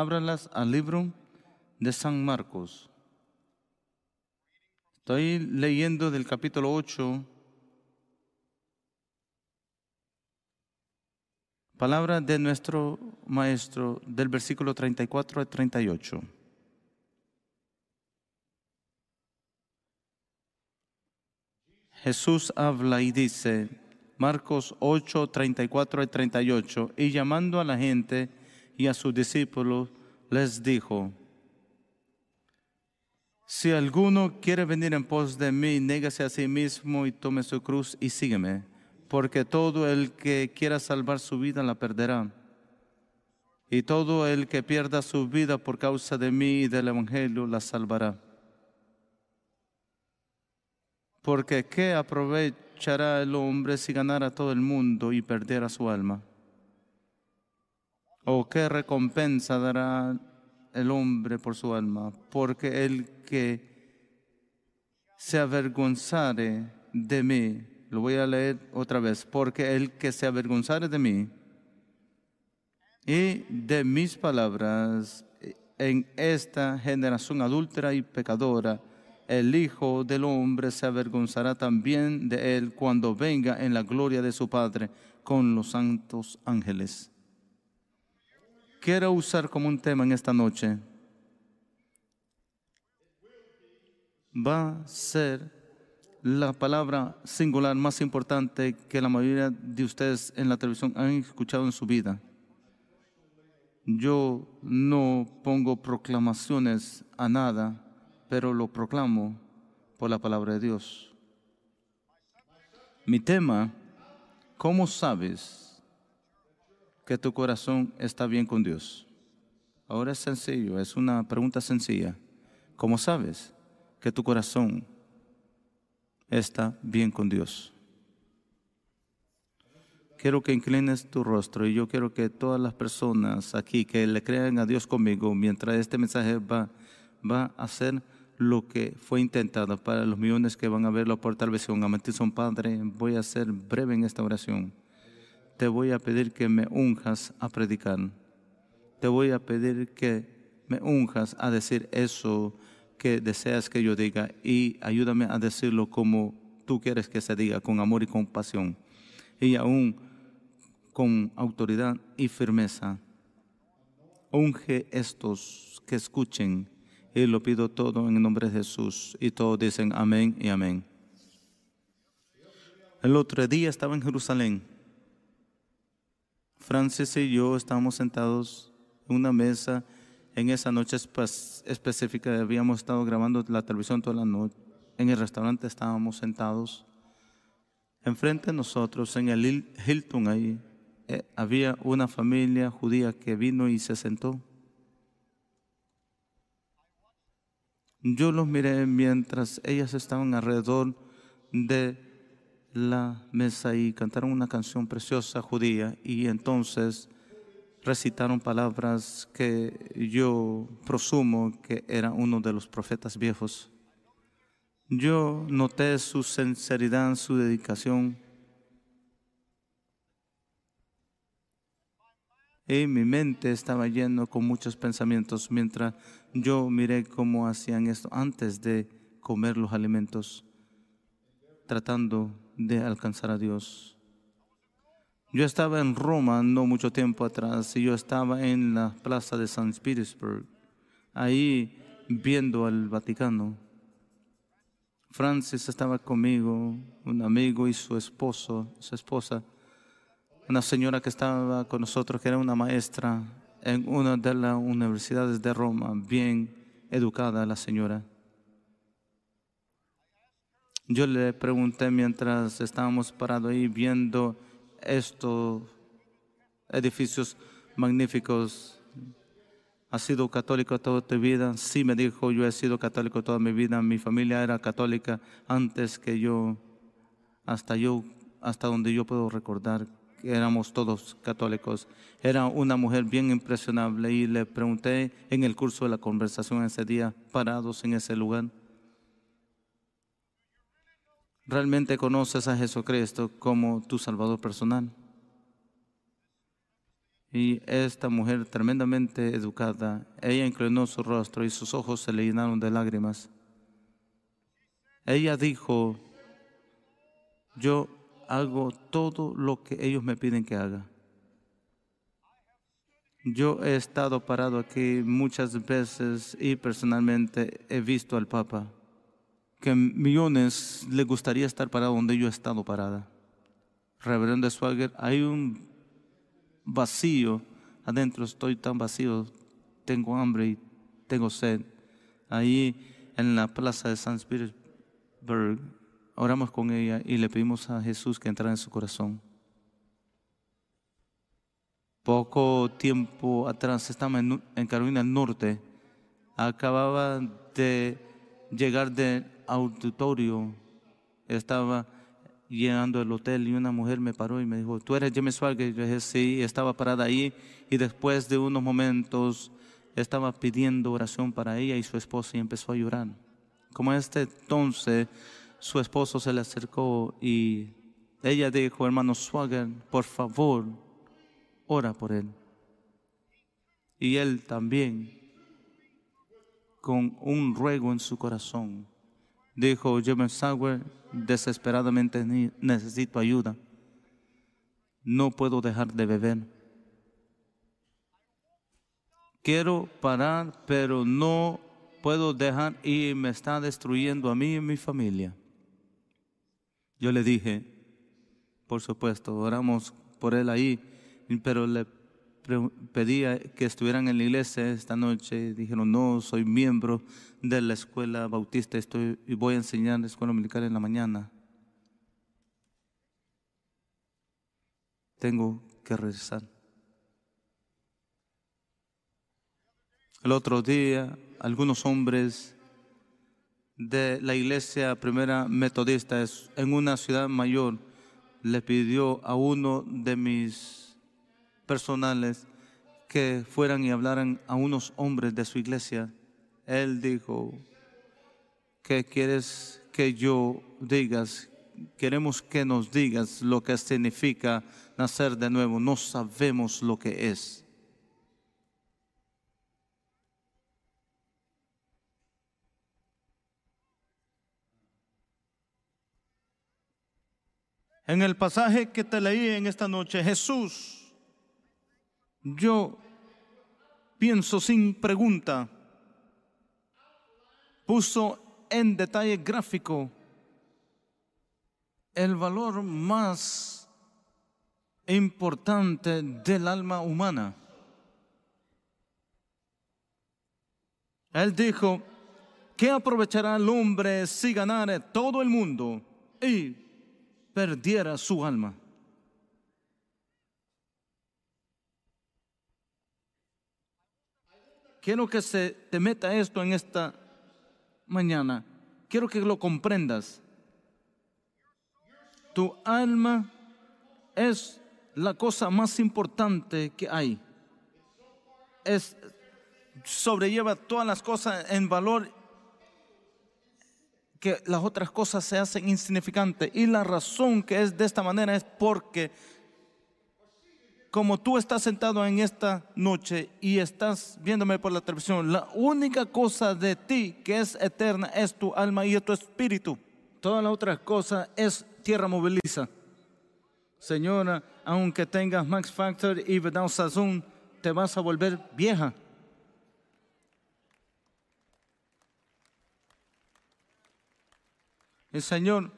ábralas al libro de San Marcos. Estoy leyendo del capítulo 8, palabra de nuestro maestro, del versículo 34 al 38. Jesús habla y dice, Marcos 8, 34 al 38, y llamando a la gente, y a sus discípulos, les dijo, si alguno quiere venir en pos de mí, négase a sí mismo y tome su cruz y sígueme, porque todo el que quiera salvar su vida la perderá. Y todo el que pierda su vida por causa de mí y del Evangelio la salvará. Porque ¿qué aprovechará el hombre si ganara todo el mundo y perdiera su alma? ¿O qué recompensa dará el hombre por su alma? Porque el que se avergonzare de mí, lo voy a leer otra vez, porque el que se avergonzare de mí y de mis palabras en esta generación adúltera y pecadora, el Hijo del Hombre se avergonzará también de él cuando venga en la gloria de su Padre con los santos ángeles quiero usar como un tema en esta noche va a ser la palabra singular más importante que la mayoría de ustedes en la televisión han escuchado en su vida. Yo no pongo proclamaciones a nada, pero lo proclamo por la palabra de Dios. Mi tema, ¿cómo sabes que tu corazón está bien con Dios? Ahora es sencillo, es una pregunta sencilla. ¿Cómo sabes que tu corazón está bien con Dios? Quiero que inclines tu rostro y yo quiero que todas las personas aquí que le crean a Dios conmigo, mientras este mensaje va, va a hacer lo que fue intentado para los millones que van a verlo por tal vez, Amén, son Padre, voy a ser breve en esta oración te voy a pedir que me unjas a predicar. Te voy a pedir que me unjas a decir eso que deseas que yo diga y ayúdame a decirlo como tú quieres que se diga, con amor y compasión, y aún con autoridad y firmeza. Unge estos que escuchen y lo pido todo en el nombre de Jesús y todos dicen amén y amén. El otro día estaba en Jerusalén Francis y yo estábamos sentados en una mesa. En esa noche específica habíamos estado grabando la televisión toda la noche. En el restaurante estábamos sentados. Enfrente de nosotros, en el Hilton ahí, eh, había una familia judía que vino y se sentó. Yo los miré mientras ellas estaban alrededor de la mesa y cantaron una canción preciosa judía y entonces recitaron palabras que yo presumo que era uno de los profetas viejos. Yo noté su sinceridad, su dedicación. Y mi mente estaba lleno con muchos pensamientos mientras yo miré cómo hacían esto antes de comer los alimentos, tratando de alcanzar a Dios. Yo estaba en Roma no mucho tiempo atrás y yo estaba en la plaza de San Petersburg, ahí viendo al Vaticano. Francis estaba conmigo, un amigo y su esposo, su esposa, una señora que estaba con nosotros, que era una maestra en una de las universidades de Roma, bien educada la señora. Yo le pregunté mientras estábamos parados ahí viendo estos edificios magníficos. ¿Has sido católico toda tu vida? Sí, me dijo, yo he sido católico toda mi vida. Mi familia era católica antes que yo, hasta yo, hasta donde yo puedo recordar éramos todos católicos. Era una mujer bien impresionable y le pregunté en el curso de la conversación ese día, parados en ese lugar realmente conoces a Jesucristo como tu Salvador personal. Y esta mujer tremendamente educada, ella inclinó su rostro y sus ojos se le llenaron de lágrimas. Ella dijo, yo hago todo lo que ellos me piden que haga. Yo he estado parado aquí muchas veces y personalmente he visto al Papa que millones le gustaría estar parada donde yo he estado parada. Reverendo Swagger, hay un vacío adentro, estoy tan vacío, tengo hambre y tengo sed. Ahí en la plaza de San Petersburg oramos con ella y le pedimos a Jesús que entrara en su corazón. Poco tiempo atrás estaba en Carolina del Norte, acababa de llegar de auditorio estaba llenando el hotel y una mujer me paró y me dijo, ¿tú eres James Swagger yo dije, sí, estaba parada ahí y después de unos momentos estaba pidiendo oración para ella y su esposa y empezó a llorar. Como este entonces, su esposo se le acercó y ella dijo, hermano Swagger, por favor, ora por él. Y él también, con un ruego en su corazón, dijo me Sauer, desesperadamente necesito ayuda. No puedo dejar de beber. Quiero parar, pero no puedo dejar y me está destruyendo a mí y mi familia. Yo le dije, por supuesto, oramos por él ahí, pero le pedía que estuvieran en la iglesia esta noche, dijeron, no, soy miembro de la escuela bautista estoy, y voy a enseñar en la escuela militar en la mañana. Tengo que regresar. El otro día, algunos hombres de la iglesia primera metodista en una ciudad mayor le pidió a uno de mis personales que fueran y hablaran a unos hombres de su iglesia. Él dijo, ¿qué quieres que yo digas? Queremos que nos digas lo que significa nacer de nuevo. No sabemos lo que es. En el pasaje que te leí en esta noche, Jesús yo pienso sin pregunta. Puso en detalle gráfico el valor más importante del alma humana. Él dijo, ¿qué aprovechará el hombre si ganara todo el mundo y perdiera su alma? Quiero que se te meta esto en esta mañana. Quiero que lo comprendas. Tu alma es la cosa más importante que hay. Es, sobrelleva todas las cosas en valor que las otras cosas se hacen insignificantes. Y la razón que es de esta manera es porque como tú estás sentado en esta noche y estás viéndome por la televisión, la única cosa de ti que es eterna es tu alma y tu espíritu. Toda la otra cosa es tierra moviliza. Señora, aunque tengas Max Factor y Vedao Sazun, te vas a volver vieja. El Señor,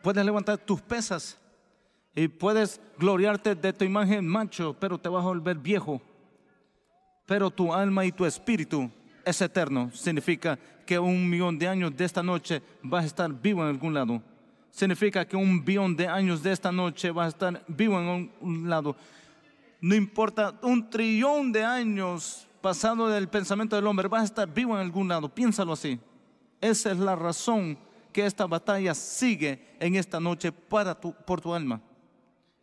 puedes levantar tus pesas y puedes gloriarte de tu imagen macho, pero te vas a volver viejo. Pero tu alma y tu espíritu es eterno. Significa que un millón de años de esta noche vas a estar vivo en algún lado. Significa que un billón de años de esta noche vas a estar vivo en algún lado. No importa, un trillón de años pasado del pensamiento del hombre, vas a estar vivo en algún lado. Piénsalo así. Esa es la razón que esta batalla sigue en esta noche para tu, por tu alma.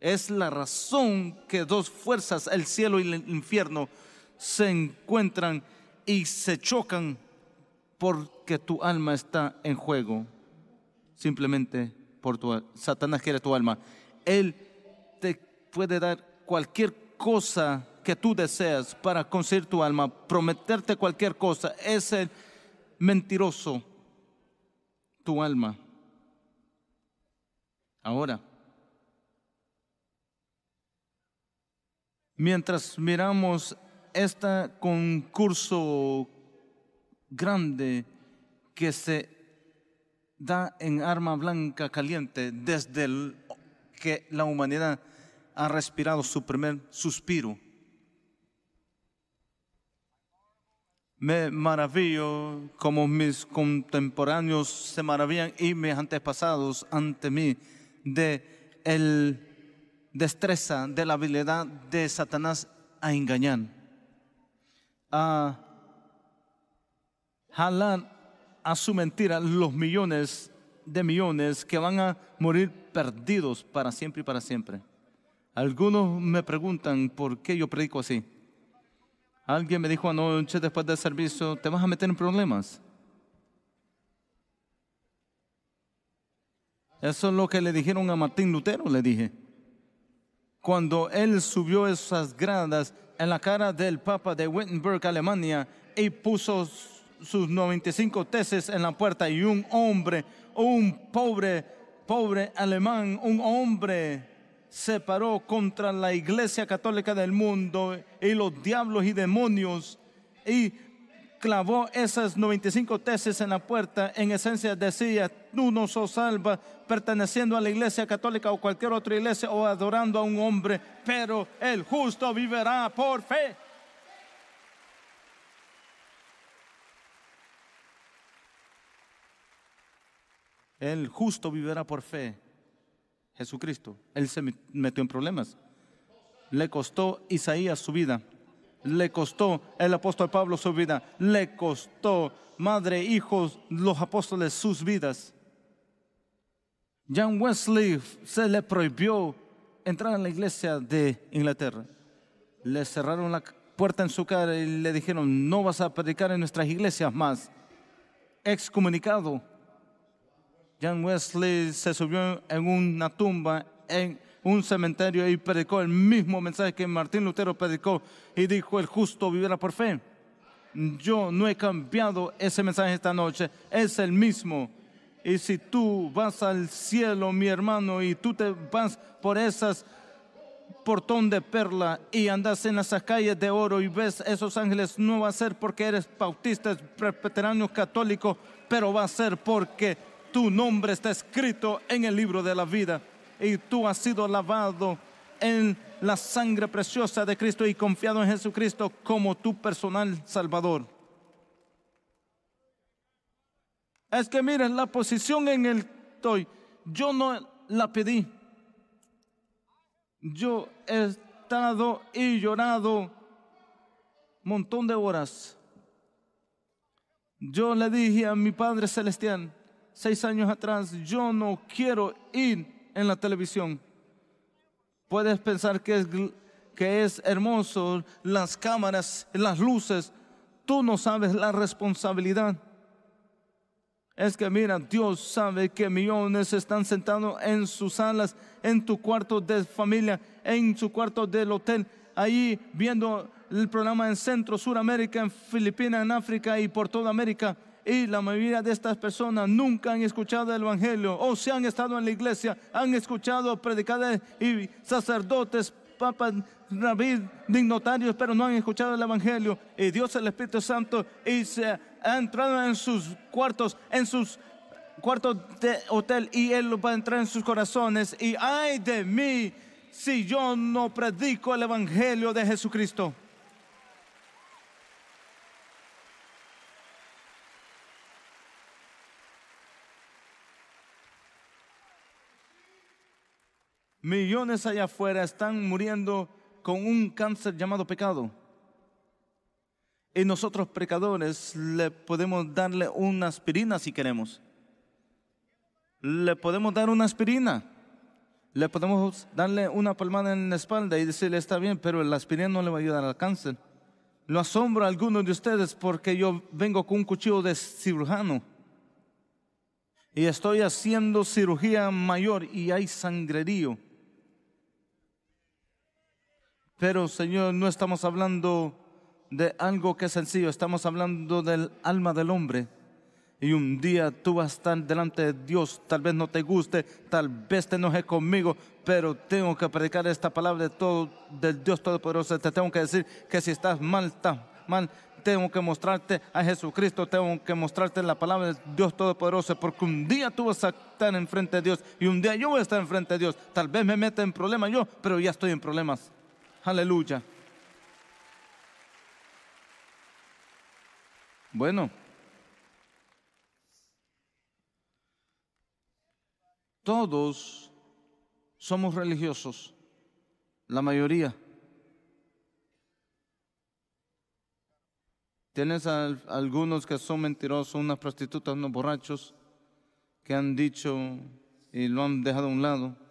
Es la razón que dos fuerzas, el cielo y el infierno, se encuentran y se chocan porque tu alma está en juego. Simplemente por tu Satanás quiere tu alma. Él te puede dar cualquier cosa que tú deseas para conseguir tu alma, prometerte cualquier cosa. Es el mentiroso tu alma. Ahora, Mientras miramos este concurso grande que se da en arma blanca caliente desde que la humanidad ha respirado su primer suspiro. Me maravillo como mis contemporáneos se maravillan y mis antepasados ante mí de el destreza, de la habilidad de Satanás a engañar, a ah, jalar a su mentira los millones de millones que van a morir perdidos para siempre y para siempre. Algunos me preguntan por qué yo predico así. Alguien me dijo anoche después del servicio, te vas a meter en problemas. Eso es lo que le dijeron a Martín Lutero, le dije cuando él subió esas gradas en la cara del Papa de Wittenberg, Alemania, y puso sus 95 tesis en la puerta y un hombre, un pobre, pobre alemán, un hombre se paró contra la iglesia católica del mundo y los diablos y demonios y clavó esas 95 tesis en la puerta, en esencia decía, tú no sos salva perteneciendo a la iglesia católica o cualquier otra iglesia o adorando a un hombre, pero el justo vivirá por fe. El justo vivirá por fe. Jesucristo, él se metió en problemas. Le costó Isaías su vida le costó el apóstol Pablo su vida, le costó madre, hijos, los apóstoles sus vidas. John Wesley se le prohibió entrar en la iglesia de Inglaterra. Le cerraron la puerta en su cara y le dijeron, no vas a predicar en nuestras iglesias más. Excomunicado. John Wesley se subió en una tumba en un cementerio y predicó el mismo mensaje que Martín Lutero predicó y dijo, el justo vivirá por fe. Yo no he cambiado ese mensaje esta noche, es el mismo. Y si tú vas al cielo, mi hermano, y tú te vas por esas portón de perla y andas en esas calles de oro y ves esos ángeles, no va a ser porque eres bautista, presbiterano, católico, pero va a ser porque tu nombre está escrito en el libro de la vida y tú has sido lavado en la sangre preciosa de Cristo y confiado en Jesucristo como tu personal Salvador. Es que miren, la posición en el estoy, yo no la pedí. Yo he estado y llorado un montón de horas. Yo le dije a mi Padre Celestial seis años atrás, yo no quiero ir en la televisión. Puedes pensar que es, que es hermoso las cámaras, las luces. Tú no sabes la responsabilidad. Es que mira, Dios sabe que millones están sentados en sus salas, en tu cuarto de familia, en su cuarto del hotel, ahí viendo el programa en Centro, Suramérica, en Filipinas, en África y por toda América y la mayoría de estas personas nunca han escuchado el Evangelio o se han estado en la iglesia, han escuchado predicadores y sacerdotes, papas, rabíes, dignatarios, pero no han escuchado el Evangelio. Y Dios, el Espíritu Santo, y se ha entrado en sus cuartos, en sus cuartos de hotel y Él va a entrar en sus corazones. Y ay de mí si yo no predico el Evangelio de Jesucristo. Millones allá afuera están muriendo con un cáncer llamado pecado. Y nosotros pecadores le podemos darle una aspirina si queremos. Le podemos dar una aspirina. Le podemos darle una palmada en la espalda y decirle está bien, pero la aspirina no le va a ayudar al cáncer. Lo asombro a algunos de ustedes porque yo vengo con un cuchillo de cirujano y estoy haciendo cirugía mayor y hay sangrerío. Pero Señor, no estamos hablando de algo que es sencillo, estamos hablando del alma del hombre. Y un día tú vas a estar delante de Dios, tal vez no te guste, tal vez te enojes conmigo, pero tengo que predicar esta palabra de todo, del Dios Todopoderoso. Te tengo que decir que si estás mal, estás mal. Tengo que mostrarte a Jesucristo, tengo que mostrarte la palabra de Dios Todopoderoso, porque un día tú vas a estar enfrente de Dios y un día yo voy a estar enfrente de Dios. Tal vez me meta en problemas yo, pero ya estoy en problemas. Aleluya. Bueno, todos somos religiosos, la mayoría. Tienes algunos que son mentirosos, unas prostitutas, unos borrachos, que han dicho y lo han dejado a un lado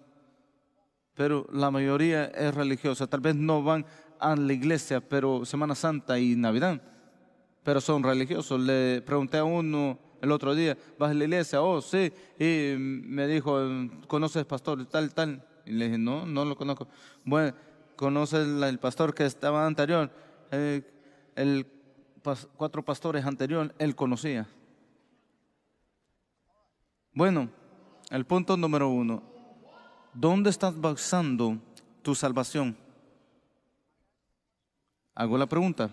pero la mayoría es religiosa. Tal vez no van a la iglesia, pero Semana Santa y Navidad, pero son religiosos. Le pregunté a uno el otro día, ¿vas a la iglesia? Oh, sí. Y me dijo, ¿conoces pastor tal, tal? Y le dije, no, no lo conozco. Bueno, ¿conoces el pastor que estaba anterior? Eh, el cuatro pastores anterior, él conocía. Bueno, el punto número uno, ¿dónde estás basando tu salvación? Hago la pregunta,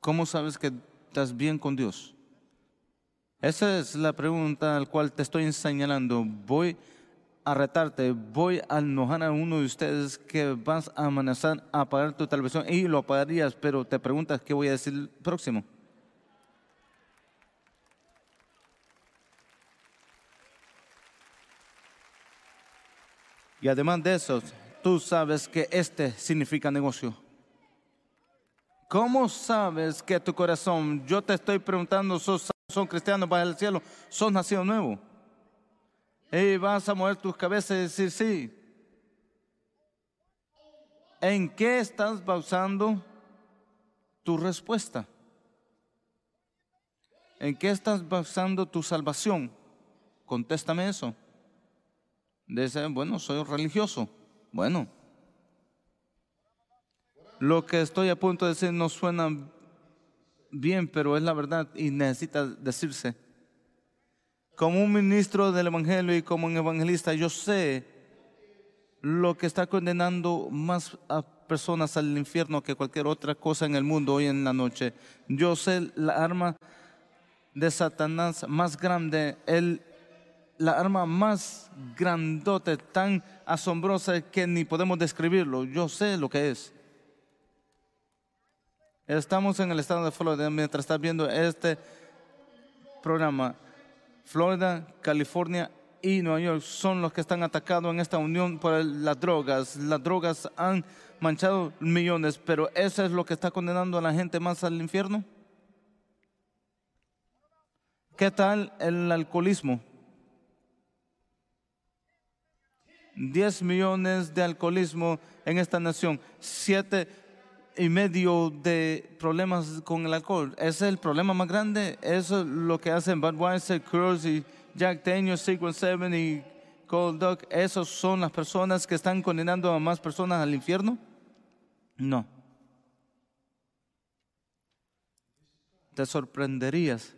¿cómo sabes que estás bien con Dios? Esa es la pregunta al cual te estoy señalando. Voy a retarte, voy a enojar a uno de ustedes que vas a amenazar a apagar tu televisión y lo apagarías, pero te preguntas qué voy a decir próximo. Y además de eso, tú sabes que este significa negocio. ¿Cómo sabes que tu corazón, yo te estoy preguntando, sos, son cristianos para el cielo, son nacido nuevo? Y vas a mover tus cabezas y decir sí. ¿En qué estás basando tu respuesta? ¿En qué estás basando tu salvación? Contéstame eso. Dice, bueno, soy religioso. Bueno, lo que estoy a punto de decir no suena bien, pero es la verdad y necesita decirse. Como un ministro del Evangelio y como un evangelista, yo sé lo que está condenando más a personas al infierno que cualquier otra cosa en el mundo hoy en la noche. Yo sé la arma de Satanás más grande, el la arma más grandote tan asombrosa que ni podemos describirlo. Yo sé lo que es. Estamos en el estado de Florida mientras estás viendo este programa. Florida, California y Nueva York son los que están atacados en esta unión por las drogas. Las drogas han manchado millones, pero eso es lo que está condenando a la gente más al infierno. ¿Qué tal el alcoholismo? 10 millones de alcoholismo en esta nación, 7 y medio de problemas con el alcohol. Ese es el problema más grande. Eso es lo que hacen Budweiser, Cruz y Jack Daniels, Secret 7 y Cold Duck. ¿Esas son las personas que están condenando a más personas al infierno? No. Te sorprenderías.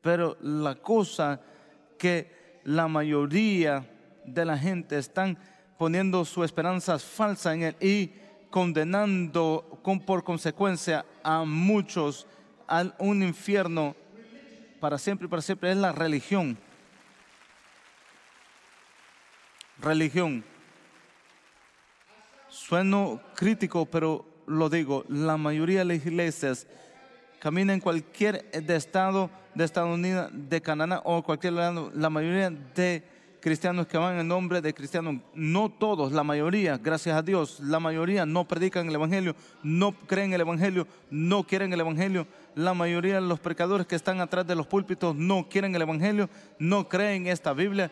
Pero la cosa que la mayoría de la gente, están poniendo su esperanza falsa en Él y condenando con, por consecuencia a muchos a un infierno para siempre y para siempre. Es la religión. Religión. Sueno crítico, pero lo digo, la mayoría de las iglesias camina en cualquier estado de Estados Unidos, de Canadá o cualquier lado, la mayoría de cristianos que van en nombre de cristianos. No todos, la mayoría, gracias a Dios, la mayoría no predican el Evangelio, no creen el Evangelio, no quieren el Evangelio. La mayoría de los pecadores que están atrás de los púlpitos no quieren el Evangelio, no creen esta Biblia,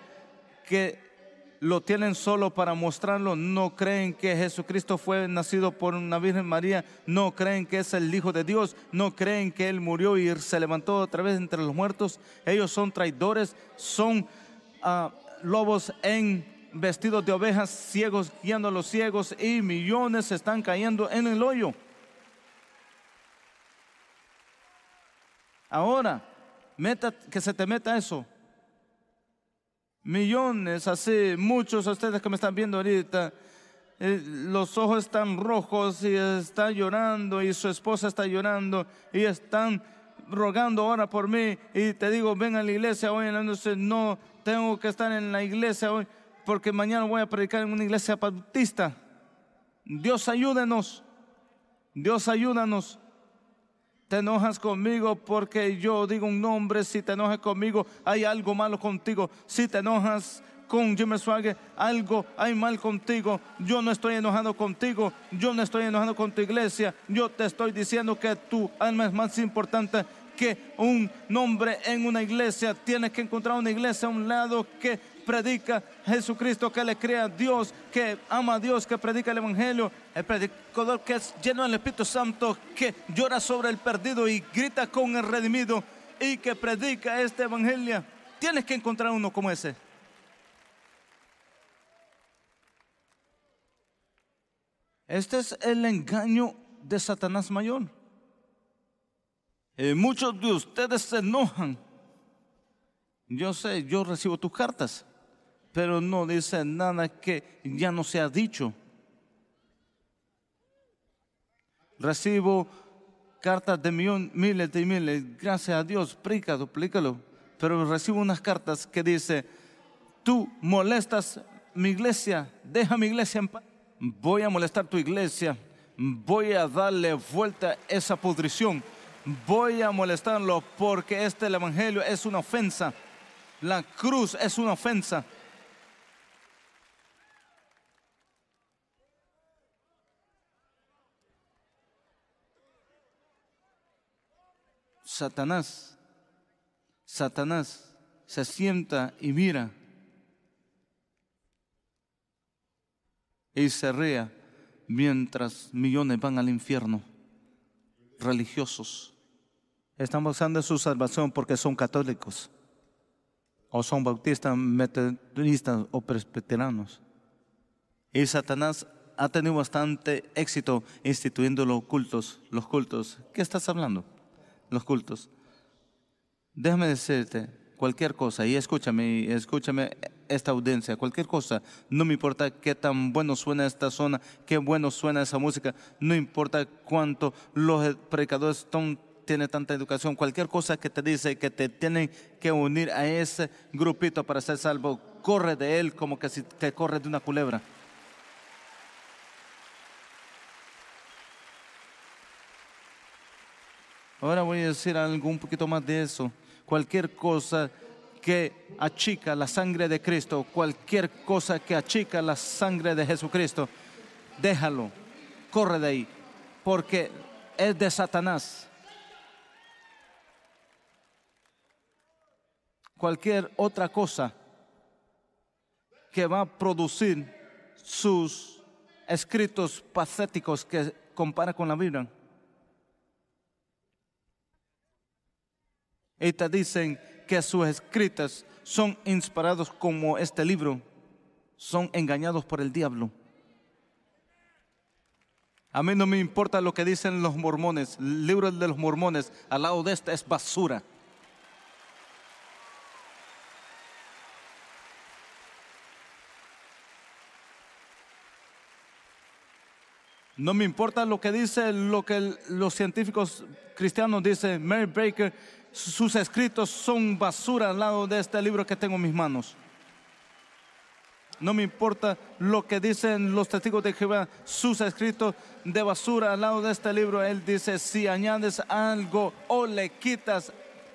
que lo tienen solo para mostrarlo, no creen que Jesucristo fue nacido por una Virgen María, no creen que es el Hijo de Dios, no creen que Él murió y se levantó otra vez entre los muertos. Ellos son traidores, son... Ah, lobos en vestidos de ovejas, ciegos guiando a los ciegos y millones están cayendo en el hoyo. Ahora, meta, que se te meta eso. Millones, así, muchos de ustedes que me están viendo ahorita, eh, los ojos están rojos y está llorando y su esposa está llorando y están rogando ahora por mí y te digo, ven a la iglesia hoy en la no, tengo que estar en la iglesia hoy porque mañana voy a predicar en una iglesia bautista. Dios ayúdenos, Dios ayúdanos. Te enojas conmigo porque yo digo un nombre, si te enojas conmigo hay algo malo contigo, si te enojas con Jimmy Swagger, algo hay mal contigo. Yo no estoy enojado contigo, yo no estoy enojado con tu iglesia. Yo te estoy diciendo que tu alma es más importante que un nombre en una iglesia. Tienes que encontrar una iglesia a un lado que predica Jesucristo, que le crea a Dios, que ama a Dios, que predica el Evangelio. El predicador que es lleno del Espíritu Santo, que llora sobre el perdido y grita con el redimido y que predica este Evangelio. Tienes que encontrar uno como ese. Este es el engaño de Satanás mayor. Eh, muchos de ustedes se enojan. Yo sé, yo recibo tus cartas, pero no dice nada que ya no se ha dicho. Recibo cartas de miles y miles, gracias a Dios, plícalo, Pero recibo unas cartas que dice, tú molestas mi iglesia, deja mi iglesia en paz. Voy a molestar tu iglesia, voy a darle vuelta a esa pudrición voy a molestarlo porque este Evangelio es una ofensa. La cruz es una ofensa. Satanás, Satanás se sienta y mira y se rea mientras millones van al infierno religiosos están buscando su salvación porque son católicos, o son bautistas, metodistas o presbiteranos. Y Satanás ha tenido bastante éxito instituyendo los cultos, los cultos. ¿Qué estás hablando? Los cultos. Déjame decirte cualquier cosa, y escúchame, escúchame esta audiencia, cualquier cosa, no me importa qué tan bueno suena esta zona, qué bueno suena esa música, no importa cuánto los predicadores están tiene tanta educación, cualquier cosa que te dice que te tienen que unir a ese grupito para ser salvo, corre de él como que si te corre de una culebra. Ahora voy a decir algo un poquito más de eso. Cualquier cosa que achica la sangre de Cristo, cualquier cosa que achica la sangre de Jesucristo, déjalo, corre de ahí, porque es de Satanás. cualquier otra cosa que va a producir sus escritos pacéticos que compara con la Biblia. Y te dicen que sus escritas son inspirados como este libro, son engañados por el diablo. A mí no me importa lo que dicen los mormones, libros de los mormones al lado de este es basura. No me importa lo que dice, lo que los científicos cristianos dicen. Mary Baker, sus escritos son basura al lado de este libro que tengo en mis manos. No me importa lo que dicen los testigos de Jehová, sus escritos de basura al lado de este libro. Él dice, si añades algo o le quitas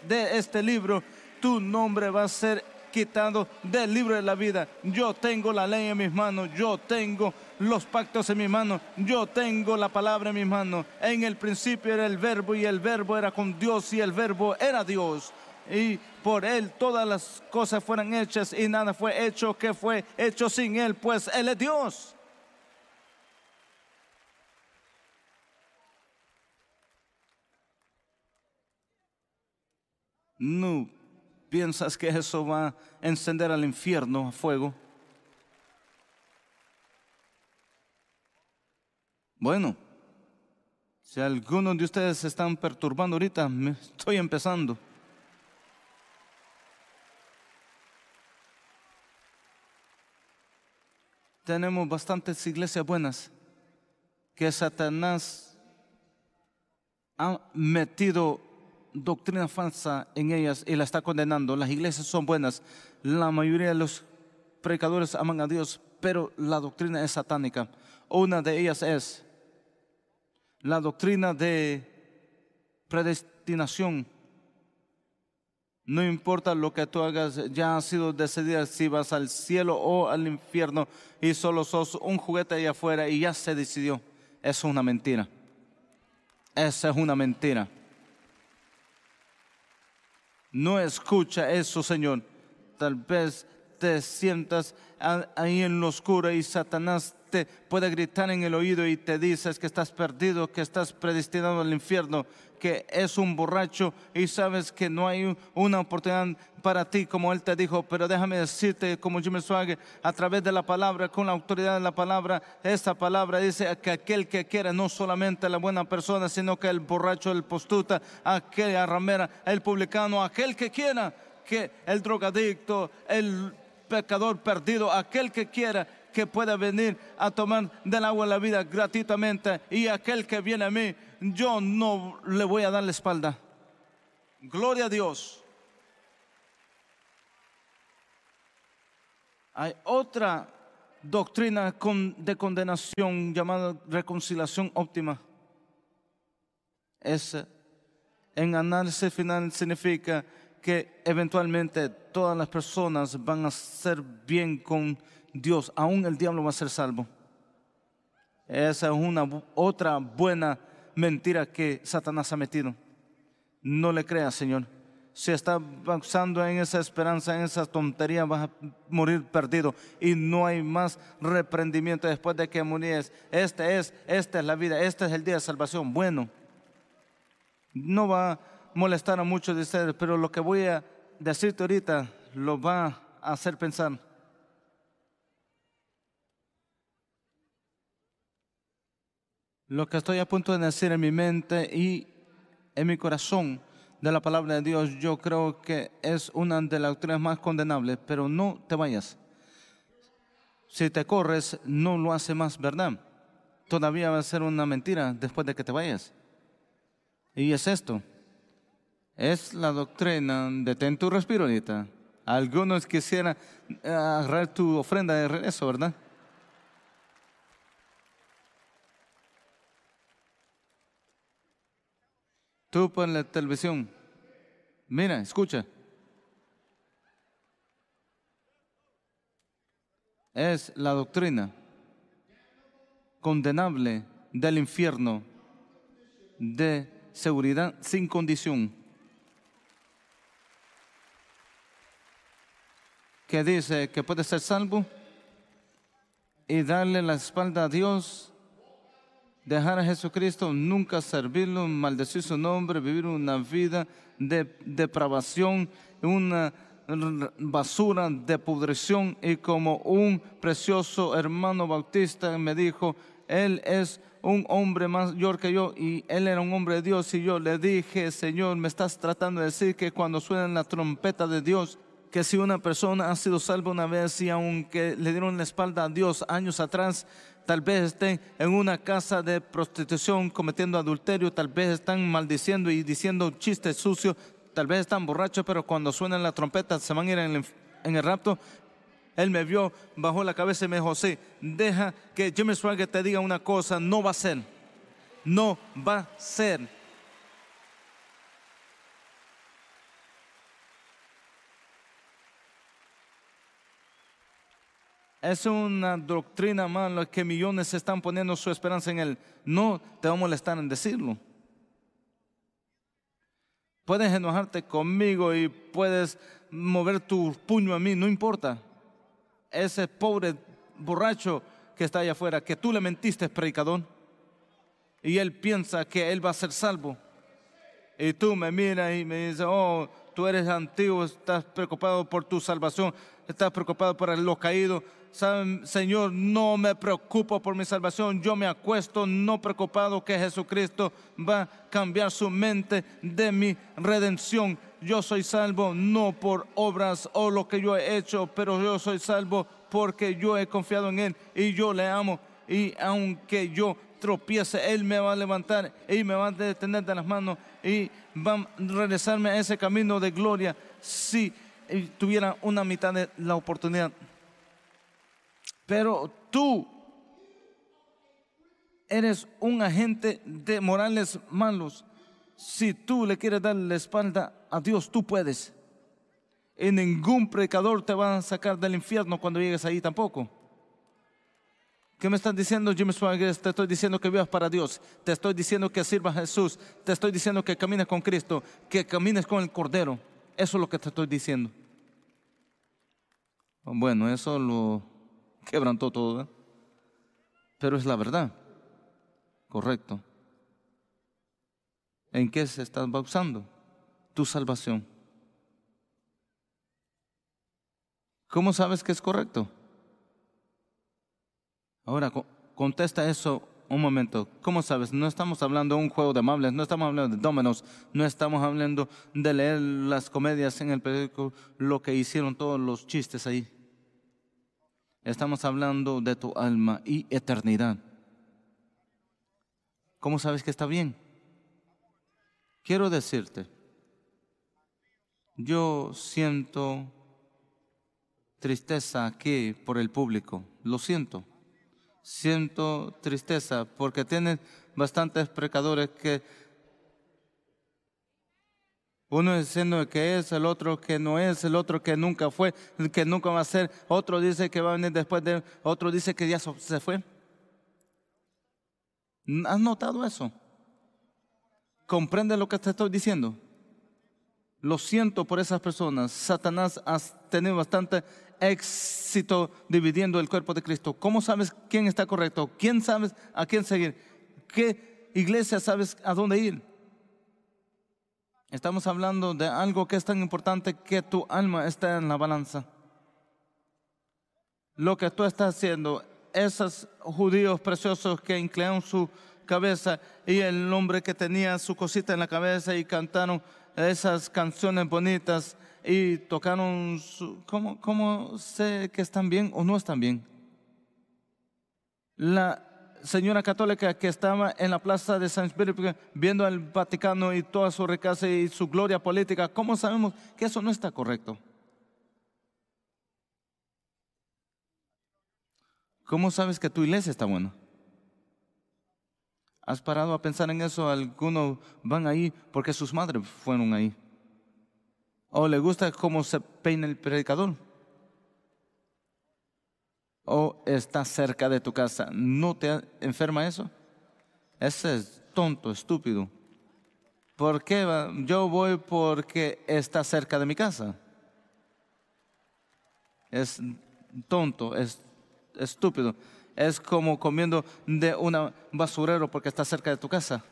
de este libro, tu nombre va a ser quitado del libro de la vida. Yo tengo la ley en mis manos, yo tengo los pactos en mi mano. Yo tengo la palabra en mi mano. En el principio era el verbo y el verbo era con Dios y el verbo era Dios. Y por Él todas las cosas fueron hechas y nada fue hecho que fue hecho sin Él, pues Él es Dios. No piensas que eso va a encender al infierno a fuego. Bueno, si algunos de ustedes se están perturbando ahorita, me estoy empezando. Tenemos bastantes iglesias buenas que Satanás ha metido doctrina falsa en ellas y la está condenando. Las iglesias son buenas. La mayoría de los predicadores aman a Dios, pero la doctrina es satánica. Una de ellas es la doctrina de predestinación. No importa lo que tú hagas, ya ha sido decidida si vas al cielo o al infierno y solo sos un juguete allá afuera y ya se decidió. Eso es una mentira. Esa es una mentira. No escucha eso, Señor. Tal vez te sientas ahí en lo oscuro y Satanás puede gritar en el oído y te dices que estás perdido, que estás predestinado al infierno, que es un borracho y sabes que no hay una oportunidad para ti, como él te dijo, pero déjame decirte, como Jimmy Swagger, a través de la palabra, con la autoridad de la palabra, esta palabra dice que aquel que quiera, no solamente la buena persona, sino que el borracho, el postuta, aquella ramera, el publicano, aquel que quiera, que el drogadicto, el pecador perdido, aquel que quiera, que pueda venir a tomar del agua la vida gratuitamente. Y aquel que viene a mí, yo no le voy a dar la espalda. Gloria a Dios. Hay otra doctrina de condenación llamada reconciliación óptima. Es en análisis final significa que eventualmente todas las personas van a ser bien con Dios, aún el diablo va a ser salvo. Esa es una otra buena mentira que Satanás ha metido. No le creas, Señor. Si está basando en esa esperanza, en esa tontería, vas a morir perdido. Y no hay más reprendimiento después de que mueres. Esta es, esta es la vida, este es el día de salvación. Bueno, no va a molestar a muchos de ustedes, pero lo que voy a decirte ahorita lo va a hacer pensar lo que estoy a punto de decir en mi mente y en mi corazón de la palabra de Dios, yo creo que es una de las doctrinas más condenables, pero no te vayas. Si te corres, no lo hace más verdad. Todavía va a ser una mentira después de que te vayas. Y es esto. Es la doctrina, detén tu respiro ahorita. Algunos quisieran eh, agarrar tu ofrenda de regreso, ¿verdad? Tú por la televisión. Mira, escucha. Es la doctrina condenable del infierno de seguridad sin condición. Que dice que puede ser salvo y darle la espalda a Dios dejar a Jesucristo, nunca servirlo, maldecir su nombre, vivir una vida de depravación, una basura de pudrición y como un precioso hermano bautista me dijo, él es un hombre mayor que yo y él era un hombre de Dios y yo le dije, Señor, me estás tratando de decir que cuando suena la trompeta de Dios, que si una persona ha sido salva una vez y aunque le dieron la espalda a Dios años atrás, tal vez estén en una casa de prostitución cometiendo adulterio, tal vez están maldiciendo y diciendo chistes sucios, tal vez están borrachos, pero cuando suenan la trompeta se van a ir en el, rapto. Él me vio, bajó la cabeza y me dijo, sí, deja que Jimmy Swagger te diga una cosa, no va a ser, no va a ser Es una doctrina mala que millones están poniendo su esperanza en él. No te va a molestar en decirlo. Puedes enojarte conmigo y puedes mover tu puño a mí, no importa. Ese pobre borracho que está allá afuera, que tú le mentiste, predicador, y él piensa que él va a ser salvo. Y tú me miras y me dices, oh, tú eres antiguo, estás preocupado por tu salvación, estás preocupado por lo caído Señor, no me preocupo por mi salvación, yo me acuesto no preocupado que Jesucristo va a cambiar su mente de mi redención. Yo soy salvo no por obras o lo que yo he hecho, pero yo soy salvo porque yo he confiado en Él y yo le amo. Y aunque yo tropiece, Él me va a levantar y me va a detener de las manos y va a regresarme a ese camino de gloria si tuviera una mitad de la oportunidad. Pero tú eres un agente de morales malos. Si tú le quieres dar la espalda a Dios, tú puedes. Y ningún pecador te va a sacar del infierno cuando llegues ahí tampoco. ¿Qué me están diciendo, Jimmy Swaggers? Te estoy diciendo que vivas para Dios. Te estoy diciendo que sirvas a Jesús. Te estoy diciendo que camines con Cristo. Que camines con el Cordero. Eso es lo que te estoy diciendo. Bueno, eso lo quebrantó todo. Pero es la verdad. Correcto. ¿En qué se está basando? Tu salvación. ¿Cómo sabes que es correcto? Ahora, contesta eso un momento. ¿Cómo sabes? No estamos hablando de un juego de amables, no estamos hablando de dominos, no estamos hablando de leer las comedias en el periódico, lo que hicieron todos los chistes ahí. Estamos hablando de tu alma y eternidad. ¿Cómo sabes que está bien? Quiero decirte, yo siento tristeza aquí por el público, lo siento. Siento tristeza porque tienen bastantes pecadores que uno diciendo que es, el otro que no es, el otro que nunca fue, que nunca va a ser, otro dice que va a venir después de otro dice que ya se fue. ¿Has notado eso? ¿Comprende lo que te estoy diciendo? Lo siento por esas personas. Satanás ha tenido bastante éxito dividiendo el cuerpo de Cristo. ¿Cómo sabes quién está correcto? ¿Quién sabes a quién seguir? ¿Qué iglesia sabes a dónde ir? Estamos hablando de algo que es tan importante que tu alma está en la balanza. Lo que tú estás haciendo, esos judíos preciosos que inclinaron su cabeza y el hombre que tenía su cosita en la cabeza y cantaron esas canciones bonitas y tocaron ¿cómo, ¿cómo, sé que están bien o no están bien? La señora católica que estaba en la plaza de San Pedro viendo al Vaticano y toda su riqueza y su gloria política, ¿cómo sabemos que eso no está correcto? ¿Cómo sabes que tu iglesia está buena? ¿Has parado a pensar en eso? Algunos van ahí porque sus madres fueron ahí. ¿O le gusta cómo se peina el predicador? o está cerca de tu casa. ¿No te enferma eso? Ese es tonto, estúpido. ¿Por qué? Yo voy porque está cerca de mi casa. Es tonto, es estúpido. Es como comiendo de un basurero porque está cerca de tu casa.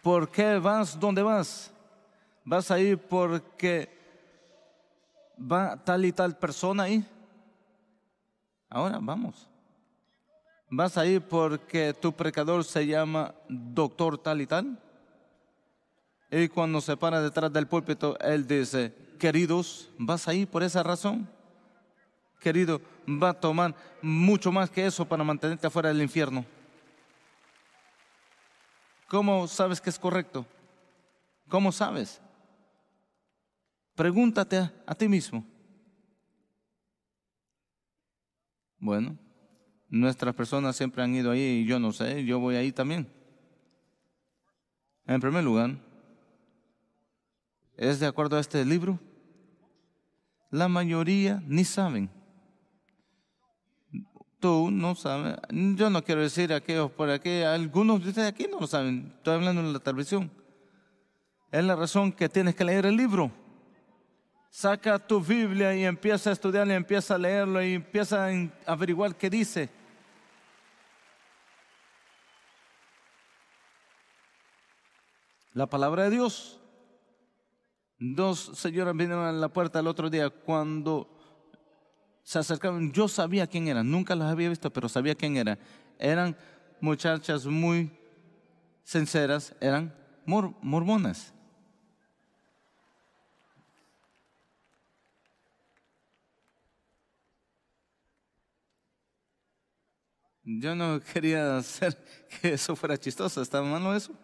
¿Por qué vas donde vas? vas a ir porque va tal y tal persona ahí. Ahora vamos. ¿Vas a ir porque tu pecador se llama doctor tal y tal? Y cuando se para detrás del púlpito, él dice, queridos, ¿vas a ir por esa razón? Querido, va a tomar mucho más que eso para mantenerte afuera del infierno. ¿Cómo sabes que es correcto? ¿Cómo sabes? Pregúntate a, ti mismo. Bueno, nuestras personas siempre han ido ahí y yo no sé, yo voy ahí también. En primer lugar, ¿es de acuerdo a este libro? La mayoría ni saben. Tú no sabes, yo no quiero decir aquellos por aquí, algunos de ustedes aquí no lo saben, estoy hablando en la televisión. Es la razón que tienes que leer el libro saca tu Biblia y empieza a estudiarla, empieza a leerlo y empieza a averiguar qué dice. La palabra de Dios. Dos señoras vinieron a la puerta el otro día cuando se acercaron. Yo sabía quién eran, nunca las había visto, pero sabía quién eran. Eran muchachas muy sinceras, eran mormonas. Yo no quería hacer que eso fuera chistoso, ¿está malo eso?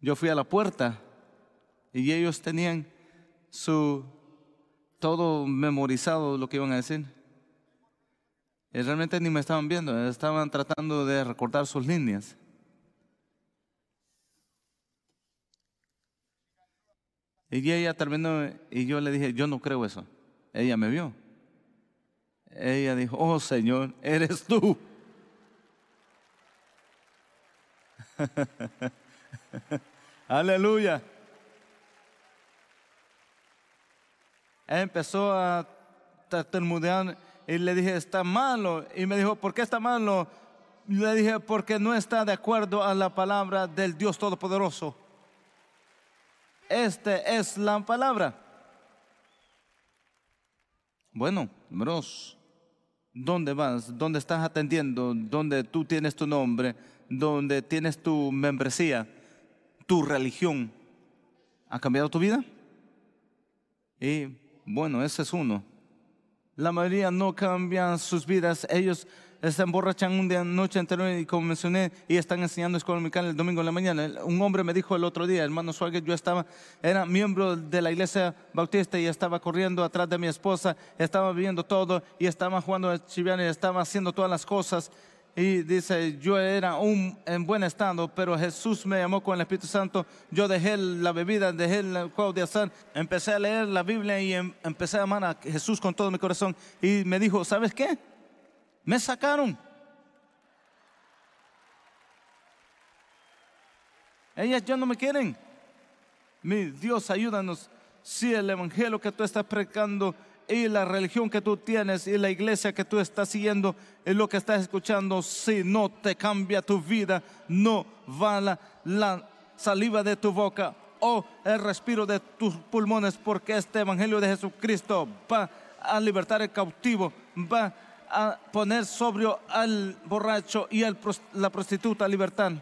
Yo fui a la puerta y ellos tenían su todo memorizado lo que iban a decir. Y realmente ni me estaban viendo, estaban tratando de recortar sus líneas. Y ella terminó y yo le dije, yo no creo eso. Ella me vio ella dijo, oh Señor, eres tú. Aleluya. Empezó a tartamudear y le dije, está malo. Y me dijo, ¿por qué está malo? Le dije, porque no está de acuerdo a la palabra del Dios Todopoderoso. Esta es la palabra. Bueno, número dónde vas, dónde estás atendiendo, dónde tú tienes tu nombre, dónde tienes tu membresía, tu religión. ¿Ha cambiado tu vida? Y bueno, ese es uno. La mayoría no cambian sus vidas. Ellos se emborrachan un día, noche anterior y como mencioné, y están enseñando escuela el domingo en la mañana. Un hombre me dijo el otro día, hermano Suárez, yo estaba, era miembro de la iglesia bautista y estaba corriendo atrás de mi esposa, estaba viviendo todo y estaba jugando a chiviano y estaba haciendo todas las cosas. Y dice, yo era un, en buen estado, pero Jesús me llamó con el Espíritu Santo. Yo dejé la bebida, dejé el juego de azar. Empecé a leer la Biblia y em, empecé a amar a Jesús con todo mi corazón. Y me dijo, ¿sabes qué? Me sacaron. Ellas ya no me quieren. Mi Dios, ayúdanos. Si el evangelio que tú estás predicando y la religión que tú tienes y la iglesia que tú estás siguiendo y lo que estás escuchando, si no te cambia tu vida, no va la, saliva de tu boca o el respiro de tus pulmones, porque este evangelio de Jesucristo va a libertar el cautivo, va a poner sobrio al borracho y a la prostituta libertad.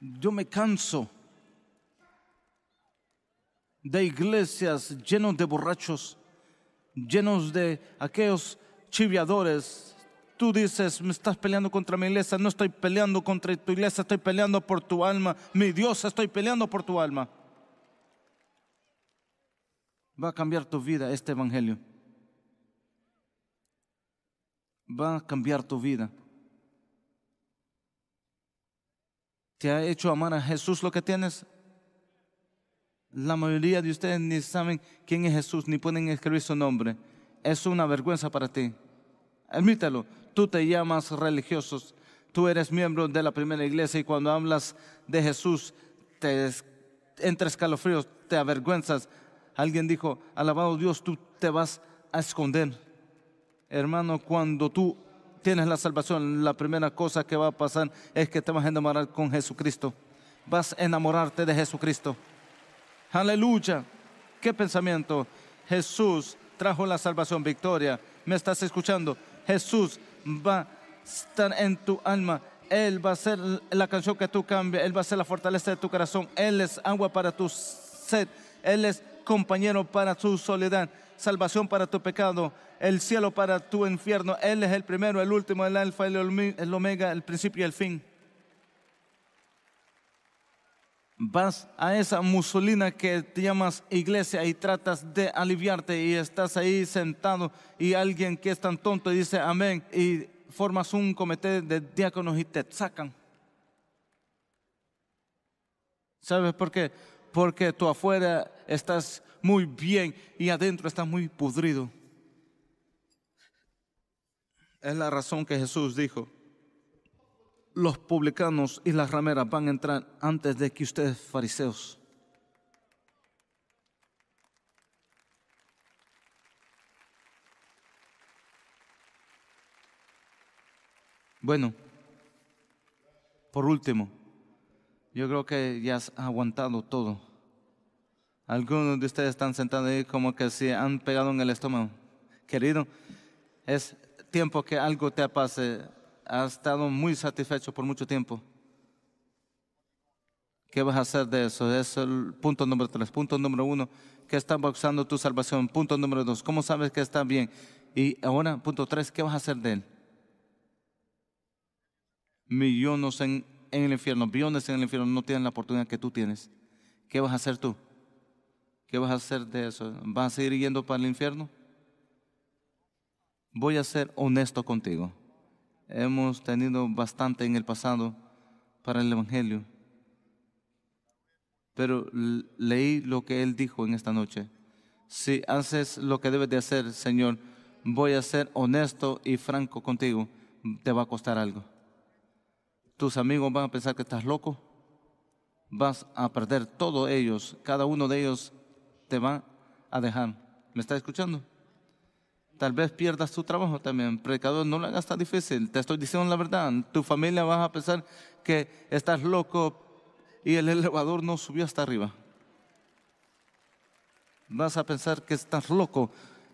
Yo me canso de iglesias llenas de borrachos, llenos de aquellos chiviadores. Tú dices, me estás peleando contra mi iglesia, no estoy peleando contra tu iglesia, estoy peleando por tu alma. Mi Dios, estoy peleando por tu alma. Va a cambiar tu vida este Evangelio. Va a cambiar tu vida. ¿Te ha hecho amar a Jesús lo que tienes? La mayoría de ustedes ni saben quién es Jesús, ni pueden escribir su nombre. Es una vergüenza para ti. Admítelo, tú te llamas religiosos, tú eres miembro de la primera iglesia y cuando hablas de Jesús, te entre escalofríos, te avergüenzas, Alguien dijo, alabado Dios, tú te vas a esconder. Hermano, cuando tú tienes la salvación, la primera cosa que va a pasar es que te vas a enamorar con Jesucristo. Vas a enamorarte de Jesucristo. Aleluya. Qué pensamiento. Jesús trajo la salvación, victoria. ¿Me estás escuchando? Jesús va a estar en tu alma. Él va a ser la canción que tú cambias. Él va a ser la fortaleza de tu corazón. Él es agua para tu sed. Él es compañero para tu soledad, salvación para tu pecado, el cielo para tu infierno. Él es el primero, el último, el alfa, el omega, el principio y el fin. Vas a esa musulina que te llamas iglesia y tratas de aliviarte y estás ahí sentado y alguien que es tan tonto dice amén y formas un comité de diáconos y te sacan. ¿Sabes por qué? Porque tú afuera estás muy bien y adentro estás muy pudrido. Es la razón que Jesús dijo, los publicanos y las rameras van a entrar antes de que ustedes fariseos. Bueno, por último, yo creo que ya has aguantado todo. Algunos de ustedes están sentados ahí como que se han pegado en el estómago. Querido, es tiempo que algo te pase. Has estado muy satisfecho por mucho tiempo. ¿Qué vas a hacer de eso? Es el punto número tres. Punto número uno, que está boxando tu salvación. Punto número dos, ¿cómo sabes que está bien? Y ahora, punto tres, ¿qué vas a hacer de él? Millones en, en el infierno, billones en el infierno no tienen la oportunidad que tú tienes. ¿Qué vas a hacer tú? ¿Qué vas a hacer de eso? ¿Vas a seguir yendo para el infierno? Voy a ser honesto contigo. Hemos tenido bastante en el pasado para el Evangelio. Pero leí lo que él dijo en esta noche. Si haces lo que debes de hacer, Señor, voy a ser honesto y franco contigo. Te va a costar algo. Tus amigos van a pensar que estás loco. Vas a perder todos ellos. Cada uno de ellos te va a dejar. ¿Me está escuchando? Tal vez pierdas tu trabajo también. Predicador, no lo hagas tan difícil. Te estoy diciendo la verdad. Tu familia vas a pensar que estás loco y el elevador no subió hasta arriba. Vas a pensar que estás loco.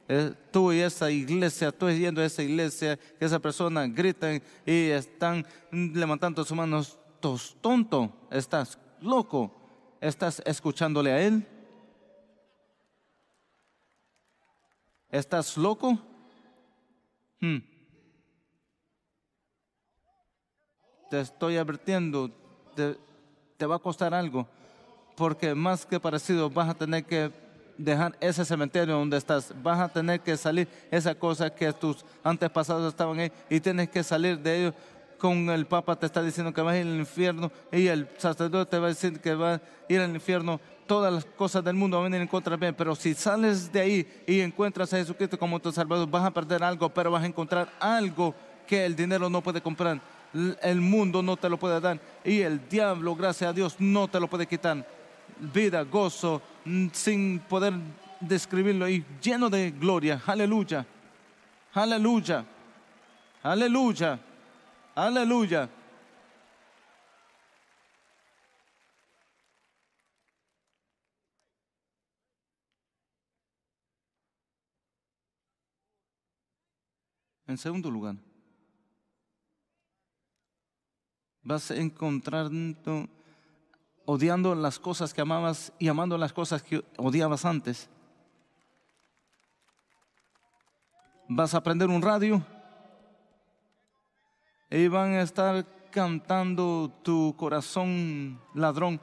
Eh, tú y esa iglesia, tú yendo a esa iglesia, que esa persona grita y están levantando sus manos. Tonto, estás loco. Estás escuchándole a él ¿Estás loco? Hmm. Te estoy advirtiendo, te, te va a costar algo, porque más que parecido vas a tener que dejar ese cementerio donde estás. Vas a tener que salir esa cosa que tus antepasados estaban ahí y tienes que salir de ellos. Con el Papa te está diciendo que vas a ir al infierno y el sacerdote te va a decir que va a ir al infierno, todas las cosas del mundo van a venir en contra de pero si sales de ahí y encuentras a Jesucristo como tu Salvador, vas a perder algo, pero vas a encontrar algo que el dinero no puede comprar, el mundo no te lo puede dar y el diablo, gracias a Dios, no te lo puede quitar. Vida, gozo, mm, sin poder describirlo y lleno de gloria. Aleluya, aleluya, aleluya, aleluya. En segundo lugar, vas a encontrar odiando las cosas que amabas y amando las cosas que odiabas antes. Vas a prender un radio y van a estar cantando tu corazón ladrón.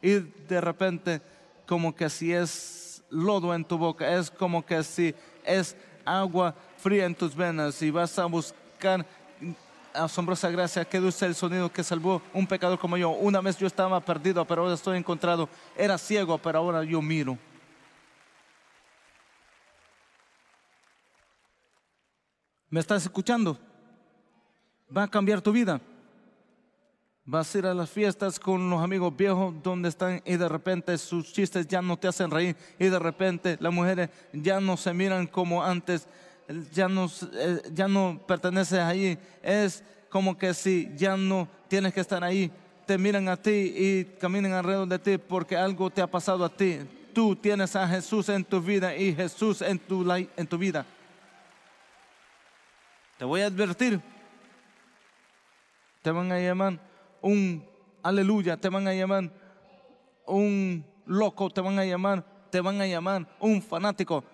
Y de repente, como que si es lodo en tu boca, es como que si es agua fría en tus venas y vas a buscar asombrosa gracia, que dulce el sonido que salvó un pecador como yo. Una vez yo estaba perdido, pero ahora estoy encontrado. Era ciego, pero ahora yo miro. ¿Me estás escuchando? Va a cambiar tu vida. Vas a ir a las fiestas con los amigos viejos donde están y de repente sus chistes ya no te hacen reír y de repente las mujeres ya no se miran como antes, ya no, ya no perteneces ahí. Es como que si ya no tienes que estar ahí, te miran a ti y caminan alrededor de ti porque algo te ha pasado a ti. Tú tienes a Jesús en tu vida y Jesús en tu, en tu vida. Te voy a advertir. Te van a llamar un aleluya, te van a llamar un loco, te van a llamar, te van a llamar un fanático.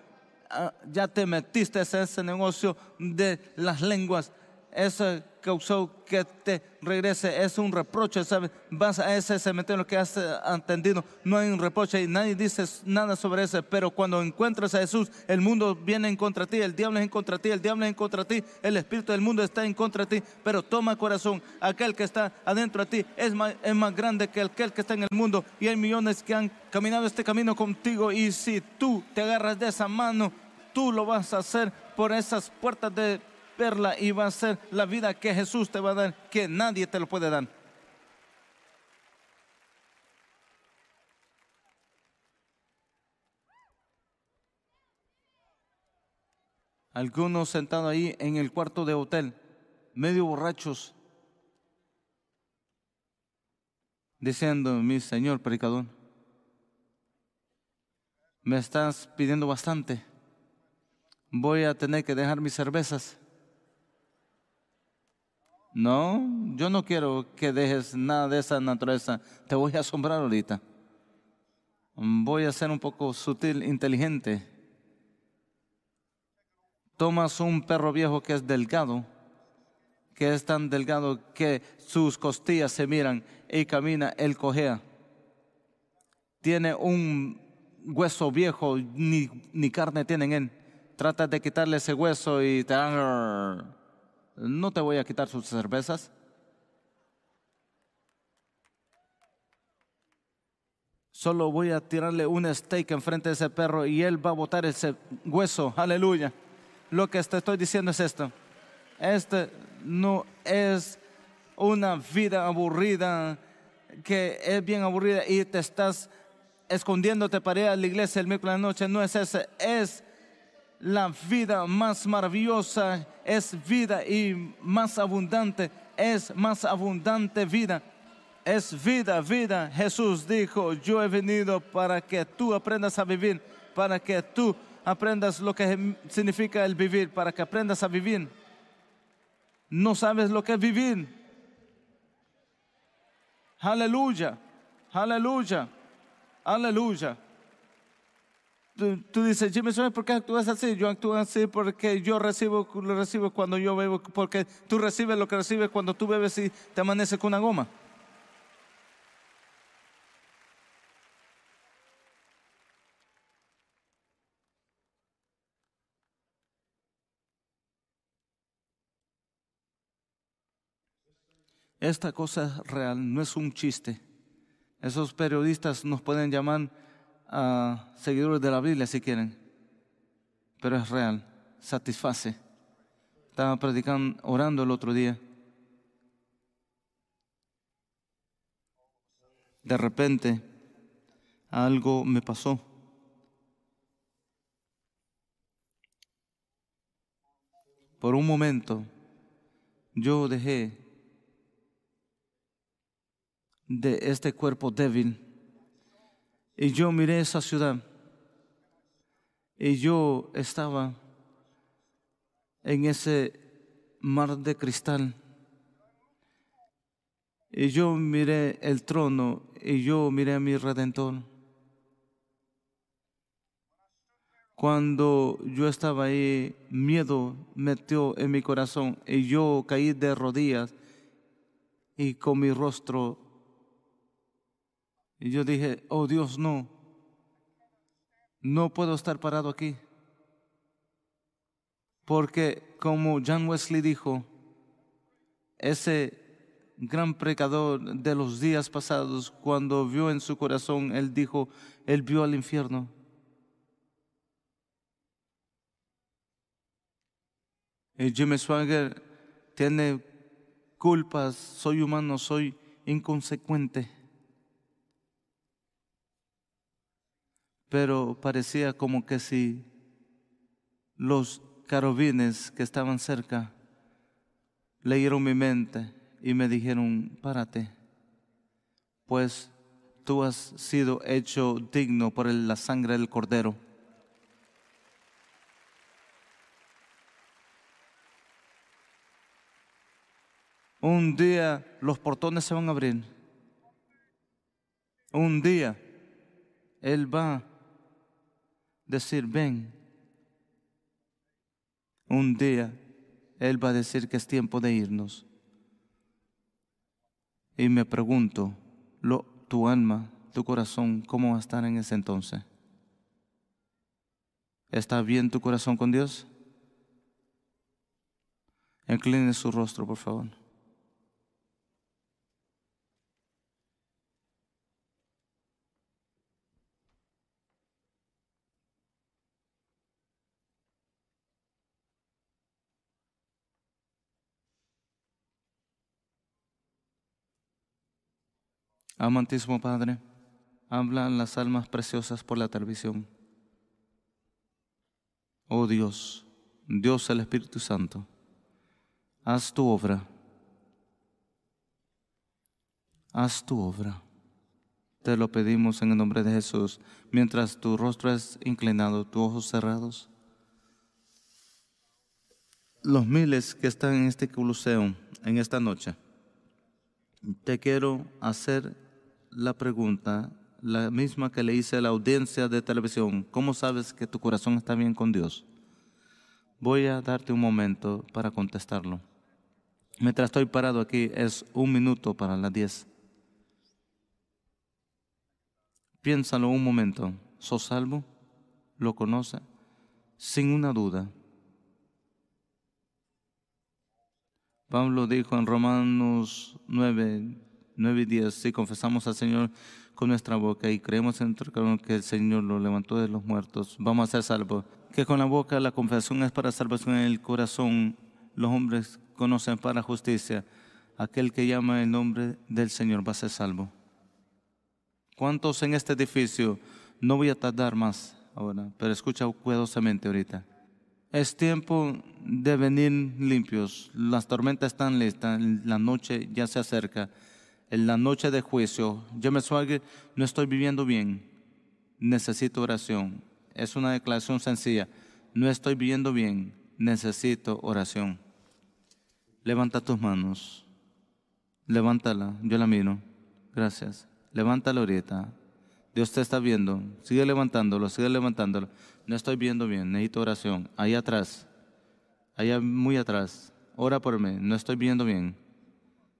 Ah, ya te metiste en ese negocio de las lenguas. Ese causó que te regrese. Es un reproche, ¿sabes? Vas a ese cementerio que has entendido. Eh, no hay un reproche y nadie dice nada sobre eso. Pero cuando encuentras a Jesús, el mundo viene en contra de ti, el diablo es en contra de ti, el diablo es en contra de ti, el espíritu del mundo está en contra de ti. Pero toma corazón, aquel que está adentro de ti es es más grande que aquel que está en el mundo. Y hay millones que han caminado este camino contigo. Y si tú te agarras de esa mano, tú lo vas a hacer por esas puertas de verla y va a ser la vida que Jesús te va a dar, que nadie te lo puede dar. Algunos sentados ahí en el cuarto de hotel, medio borrachos, diciendo, mi señor predicador, me estás pidiendo bastante. Voy a tener que dejar mis cervezas. No, yo no quiero que dejes nada de esa naturaleza. Te voy a asombrar ahorita. Voy a ser un poco sutil, inteligente. Tomas un perro viejo que es delgado, que es tan delgado que sus costillas se miran y camina, él cojea. Tiene un hueso viejo, ni, ni carne tiene en él. Trata de quitarle ese hueso y te dan no te voy a quitar sus cervezas. Solo voy a tirarle un steak enfrente de ese perro y él va a botar ese hueso. Aleluya. Lo que te estoy diciendo es esto. Este no es una vida aburrida, que es bien aburrida y te estás escondiéndote para ir a la iglesia el miércoles la noche. No es ese, es la vida más maravillosa es vida y más abundante, es más abundante vida. Es vida, vida. Jesús dijo, yo he venido para que tú aprendas a vivir, para que tú aprendas lo que significa el vivir, para que aprendas a vivir. No sabes lo que es vivir. Aleluya, aleluya, aleluya. Tú, dices, Jimmy, ¿sabes por qué actúas así? Yo actúo así porque yo recibo lo recibo cuando yo bebo, porque tú recibes lo que recibes cuando tú bebes y te amaneces con una goma. Esta cosa es real, no es un chiste. Esos periodistas nos pueden llamar a seguidores de la Biblia si quieren, pero es real, satisface. Estaba predicando, orando el otro día. De repente, algo me pasó. Por un momento, yo dejé de este cuerpo débil y yo miré esa ciudad. Y yo estaba en ese mar de cristal. Y yo miré el trono y yo miré a mi redentor. Cuando yo estaba ahí, miedo metió en mi corazón y yo caí de rodillas y con mi rostro y yo dije, oh Dios, no, no puedo estar parado aquí. Porque como John Wesley dijo, ese gran pecador de los días pasados, cuando vio en su corazón, él dijo, él vio al infierno. Y Jimmy Swanger tiene culpas, soy humano, soy inconsecuente. pero parecía como que si los carobines que estaban cerca leyeron mi mente y me dijeron, párate, pues tú has sido hecho digno por la sangre del cordero. Un día los portones se van a abrir. Un día Él va decir, ven. Un día Él va a decir que es tiempo de irnos. Y me pregunto, lo, tu alma, tu corazón, ¿cómo va a estar en ese entonces? ¿Está bien tu corazón con Dios? Incline su rostro, por favor. Amantísimo Padre, hablan las almas preciosas por la televisión. Oh Dios, Dios el Espíritu Santo, haz tu obra. Haz tu obra. Te lo pedimos en el nombre de Jesús, mientras tu rostro es inclinado, tus ojos cerrados. Los miles que están en este Coliseo en esta noche, te quiero hacer la pregunta, la misma que le hice a la audiencia de televisión, ¿cómo sabes que tu corazón está bien con Dios? Voy a darte un momento para contestarlo. Mientras estoy parado aquí, es un minuto para las diez. Piénsalo un momento. ¿Sos salvo? ¿Lo conoce? Sin una duda. Pablo dijo en Romanos 9, nueve días. Si confesamos al Señor con nuestra boca y creemos en nuestro corazón que el Señor lo levantó de los muertos, vamos a ser salvos. Que con la boca la confesión es para salvación, en el corazón los hombres conocen para justicia. Aquel que llama el nombre del Señor va a ser salvo. ¿Cuántos en este edificio? No voy a tardar más ahora, pero escucha cuidadosamente ahorita. Es tiempo de venir limpios. Las tormentas están listas, la noche ya se acerca en la noche de juicio, yo me suelgue no estoy viviendo bien, necesito oración. Es una declaración sencilla, no estoy viviendo bien, necesito oración. Levanta tus manos, levántala, yo la miro, gracias. la ahorita, Dios te está viendo, sigue levantándolo, sigue levantándolo. No estoy viendo bien, necesito oración. Ahí atrás, allá muy atrás, ora por mí, no estoy viendo bien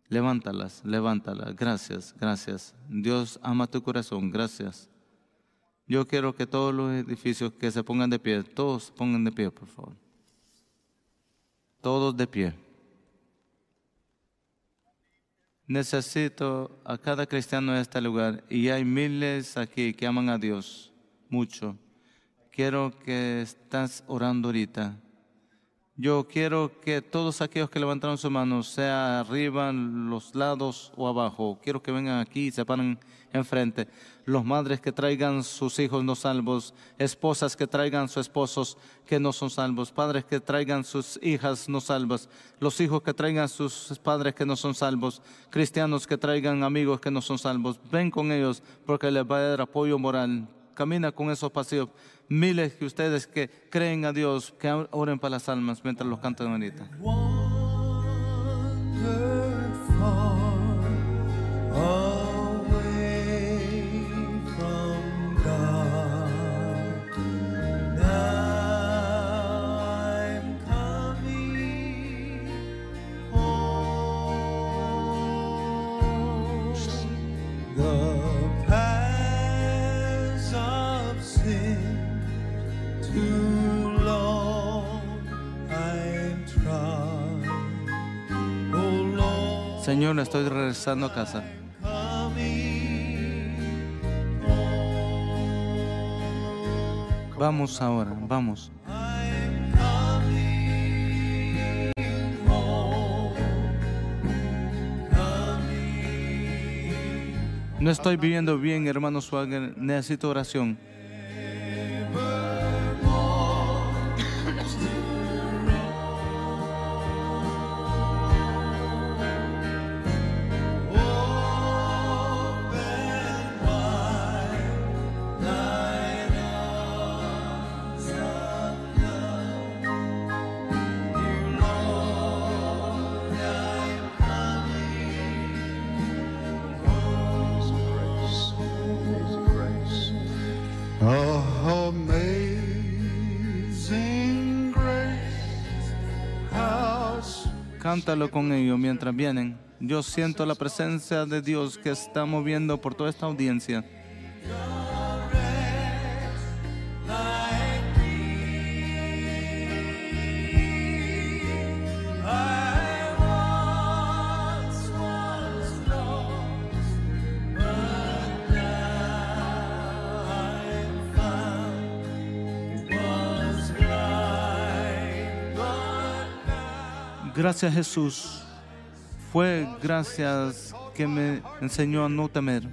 Levántalas, levántalas. Gracias, gracias. Dios ama tu corazón. Gracias. Yo quiero que todos los edificios que se pongan de pie, todos pongan de pie, por favor. Todos de pie. Necesito a cada cristiano de este lugar y hay miles aquí que aman a Dios mucho. Quiero que estás orando ahorita yo quiero que todos aquellos que levantaron sus manos, sea arriba, los lados o abajo, quiero que vengan aquí y se paren enfrente. Los madres que traigan sus hijos no salvos, esposas que traigan sus esposos que no son salvos, padres que traigan sus hijas no salvas, los hijos que traigan sus padres que no son salvos, cristianos que traigan amigos que no son salvos. Ven con ellos porque les va a dar apoyo moral, camina con esos pasillos. Miles de ustedes que creen a Dios, que oren para las almas mientras los cantan ahorita. Señor, estoy regresando a casa. Vamos ahora, vamos. No estoy viviendo bien, hermano Swagger. Necesito oración. con ellos mientras vienen. Yo siento la presencia de Dios que está moviendo por toda esta audiencia. Gracias Jesús. Fue gracias que me enseñó a no temer.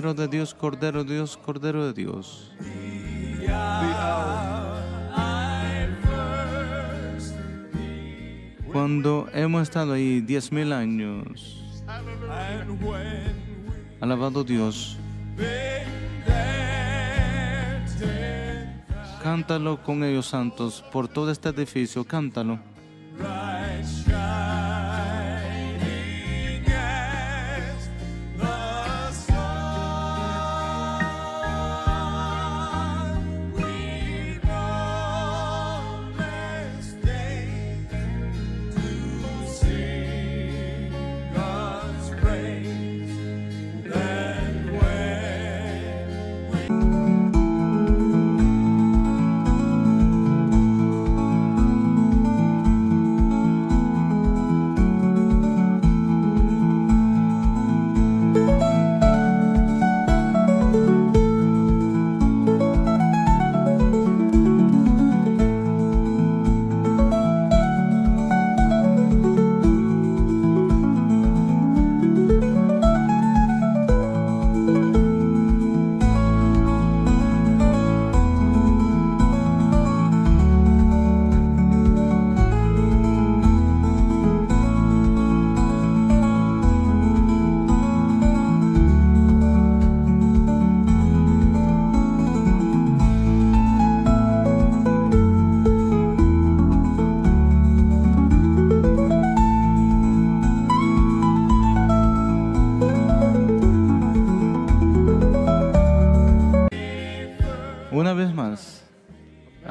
Cordero de Dios, Cordero de Dios, Cordero de Dios. Cuando hemos estado ahí diez mil años, alabado Dios, cántalo con ellos santos por todo este edificio, cántalo.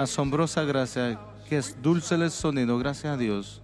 asombrosa gracia, que es dulce el sonido, gracias a Dios.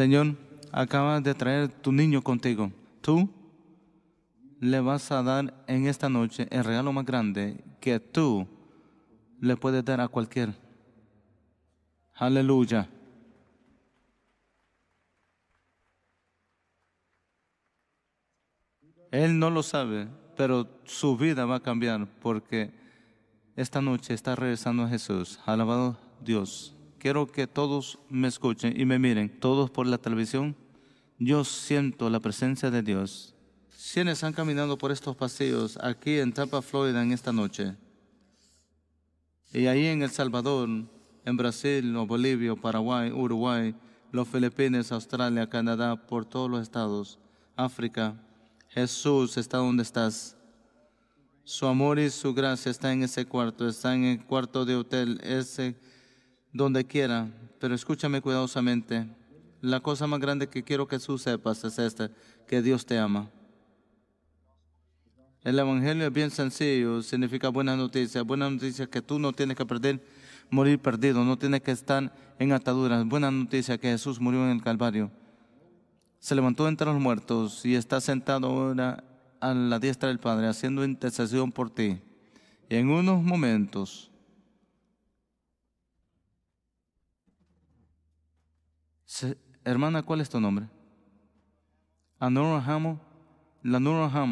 Señor, acabas de traer tu niño contigo. Tú le vas a dar en esta noche el regalo más grande que tú le puedes dar a cualquier. Aleluya. Él no lo sabe, pero su vida va a cambiar porque esta noche está regresando a Jesús. Alabado Dios quiero que todos me escuchen y me miren, todos por la televisión, yo siento la presencia de Dios. Quienes han caminado por estos pasillos aquí en Tampa, Florida, en esta noche, y ahí en El Salvador, en Brasil, Bolivia, Paraguay, Uruguay, los Filipinas, Australia, Canadá, por todos los estados, África, Jesús está donde estás. Su amor y su gracia está en ese cuarto, está en el cuarto de hotel, ese donde quiera, pero escúchame cuidadosamente. La cosa más grande que quiero que tú sepas es esta, que Dios te ama. El Evangelio es bien sencillo, significa buenas noticias, Buena noticias que tú no tienes que perder, morir perdido, no tienes que estar en ataduras. Buena noticia que Jesús murió en el Calvario. Se levantó entre los muertos y está sentado ahora a la diestra del Padre, haciendo intercesión por ti. Y en unos momentos hermana, ¿cuál es tu nombre? Anora La Nora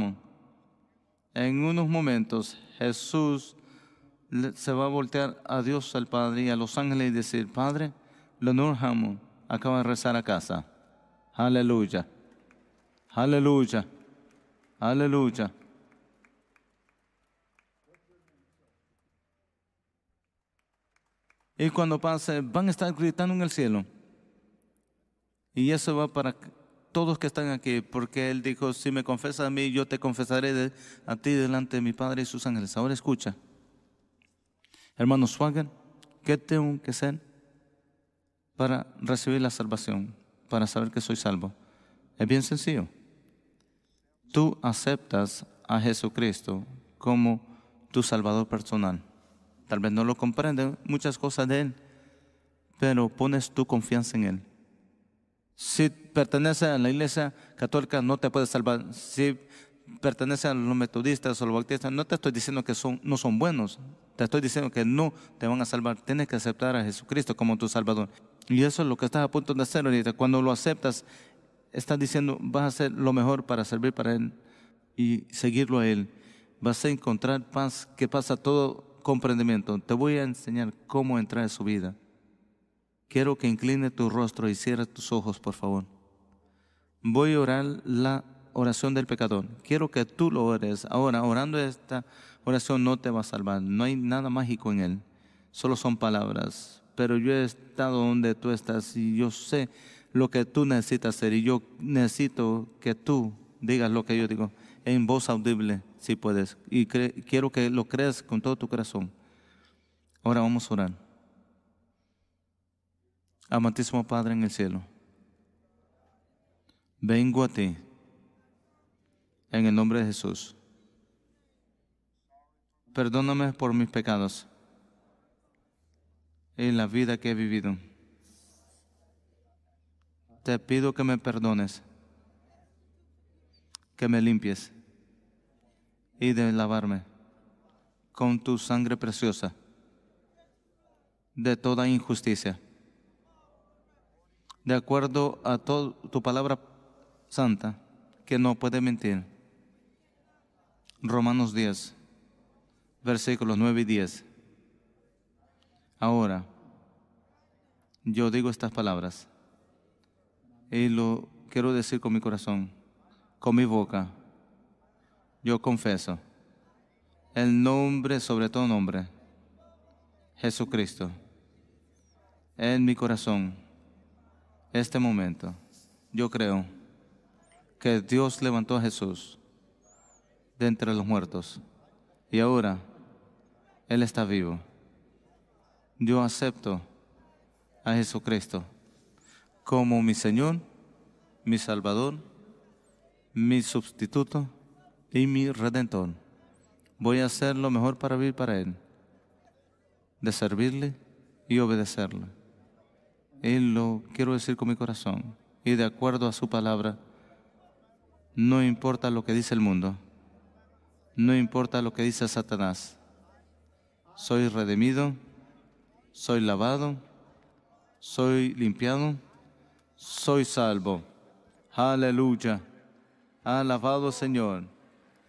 En unos momentos Jesús se va a voltear a Dios, al Padre y a los ángeles y decir, Padre, la Nora acaba de rezar a casa. Aleluya. Aleluya. Aleluya. Y cuando pase, van a estar gritando en el cielo. Y eso va para todos que están aquí, porque Él dijo, si me confesas a mí, yo te confesaré a ti delante de mi Padre y sus ángeles. Ahora escucha. Hermano Swagger, ¿qué tengo que hacer para recibir la salvación, para saber que soy salvo? Es bien sencillo. Tú aceptas a Jesucristo como tu Salvador personal. Tal vez no lo comprendes muchas cosas de Él, pero pones tu confianza en Él si pertenece a la iglesia católica, no te puedes salvar. Si pertenece a los metodistas o los bautistas, no te estoy diciendo que son, no son buenos. Te estoy diciendo que no te van a salvar. Tienes que aceptar a Jesucristo como tu Salvador. Y eso es lo que estás a punto de hacer ahorita. Cuando lo aceptas, estás diciendo, vas a hacer lo mejor para servir para Él y seguirlo a Él. Vas a encontrar paz que pasa todo comprendimiento. Te voy a enseñar cómo entrar en su vida quiero que incline tu rostro y cierre tus ojos, por favor. Voy a orar la oración del pecador. Quiero que tú lo ores. Ahora, orando esta oración no te va a salvar. No hay nada mágico en él. Solo son palabras. Pero yo he estado donde tú estás y yo sé lo que tú necesitas hacer. Y yo necesito que tú digas lo que yo digo en voz audible, si puedes. Y quiero que lo creas con todo tu corazón. Ahora vamos a orar. Amatísimo Padre en el cielo, vengo a ti en el nombre de Jesús. Perdóname por mis pecados y la vida que he vivido. Te pido que me perdones, que me limpies y de lavarme con tu sangre preciosa de toda injusticia de acuerdo a tu palabra santa, que no puede mentir. Romanos 10, versículos 9 y 10. Ahora, yo digo estas palabras y lo quiero decir con mi corazón, con mi boca. Yo confeso. el nombre sobre todo nombre, Jesucristo, en mi corazón este momento, yo creo que Dios levantó a Jesús de entre los muertos y ahora Él está vivo. Yo acepto a Jesucristo como mi Señor, mi Salvador, mi sustituto y mi redentor. Voy a hacer lo mejor para vivir para Él, de servirle y obedecerle. Él lo quiero decir con mi corazón y de acuerdo a su palabra. No importa lo que dice el mundo, no importa lo que dice Satanás. Soy redimido, soy lavado, soy limpiado, soy salvo. Aleluya. Alabado Señor.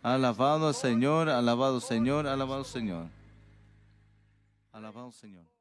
Alabado Señor, alabado Señor, alabado Señor. Alabado Señor.